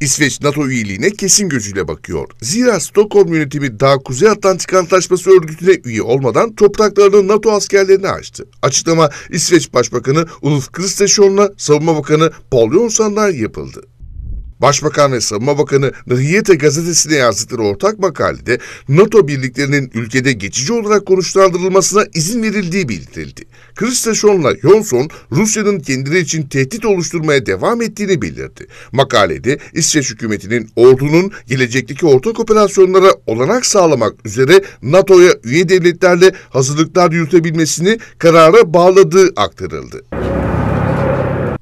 İsveç NATO üyeliğine kesin gözüyle bakıyor. Zira Stockholm yönetimi daha Kuzey Atlantik Antlaşması örgütüne üye olmadan topraklarını NATO askerlerine açtı. Açıklama İsveç Başbakanı Ulf Kristersson'la Savunma Bakanı Paul Jonsson'dan yapıldı. Başbakan ve Savunma Bakanı Nahiyete gazetesine yazdıkları ortak makalede NATO birliklerinin ülkede geçici olarak konuşlandırılmasına izin verildiği bildirildi. Kılıçdaşoğlu'na Johnson, Rusya'nın kendileri için tehdit oluşturmaya devam ettiğini bildirdi. Makalede İsveç hükümetinin ordunun gelecekteki ortak operasyonlara olanak sağlamak üzere NATO'ya üye devletlerle hazırlıklar yürütebilmesini karara bağladığı aktarıldı.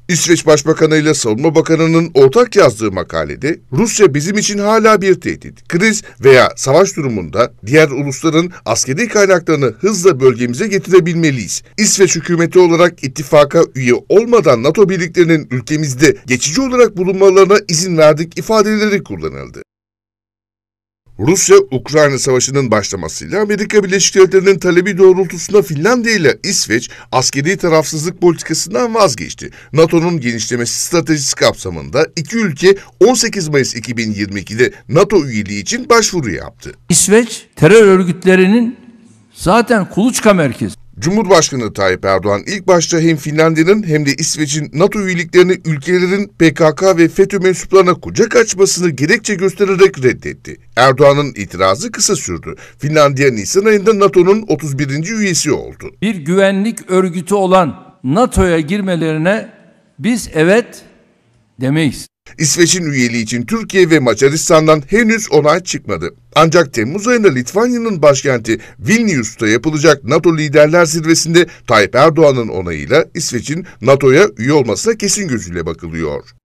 İsveç Başbakanı ile Savunma Bakanı'nın ortak yazdığı makalede Rusya bizim için hala bir tehdit. Kriz veya savaş durumunda diğer ulusların askeri kaynaklarını hızla bölgemize getirebilmeliyiz. İsveç hükümeti olarak ittifaka üye olmadan NATO birliklerinin ülkemizde geçici olarak bulunmalarına izin verdik ifadeleri kullanıldı. Rusya-Ukrayna Savaşı'nın başlamasıyla Amerika Birleşik Devletleri'nin talebi doğrultusunda Finlandiya ile İsveç askeri tarafsızlık politikasından vazgeçti. NATO'nun genişlemesi stratejisi kapsamında iki ülke 18 Mayıs 2022'de NATO üyeliği için başvuru yaptı. İsveç terör örgütlerinin zaten kuluçka merkezi. Cumhurbaşkanı Tayyip Erdoğan ilk başta hem Finlandiya'nın hem de İsveç'in NATO üyeliklerini ülkelerin PKK ve FETÖ mensuplarına kucak açmasını gerekçe göstererek reddetti. Erdoğan'ın itirazı kısa sürdü. Finlandiya Nisan ayında NATO'nun 31. üyesi oldu. Bir güvenlik örgütü olan NATO'ya girmelerine biz evet demeyiz. İsveç'in üyeliği için Türkiye ve Macaristan'dan henüz onay çıkmadı. Ancak Temmuz ayında Litvanya'nın başkenti Vilnius'ta yapılacak NATO Liderler Zirvesi'nde Tayyip Erdoğan'ın onayıyla İsveç'in NATO'ya üye olmasına kesin gözüyle bakılıyor.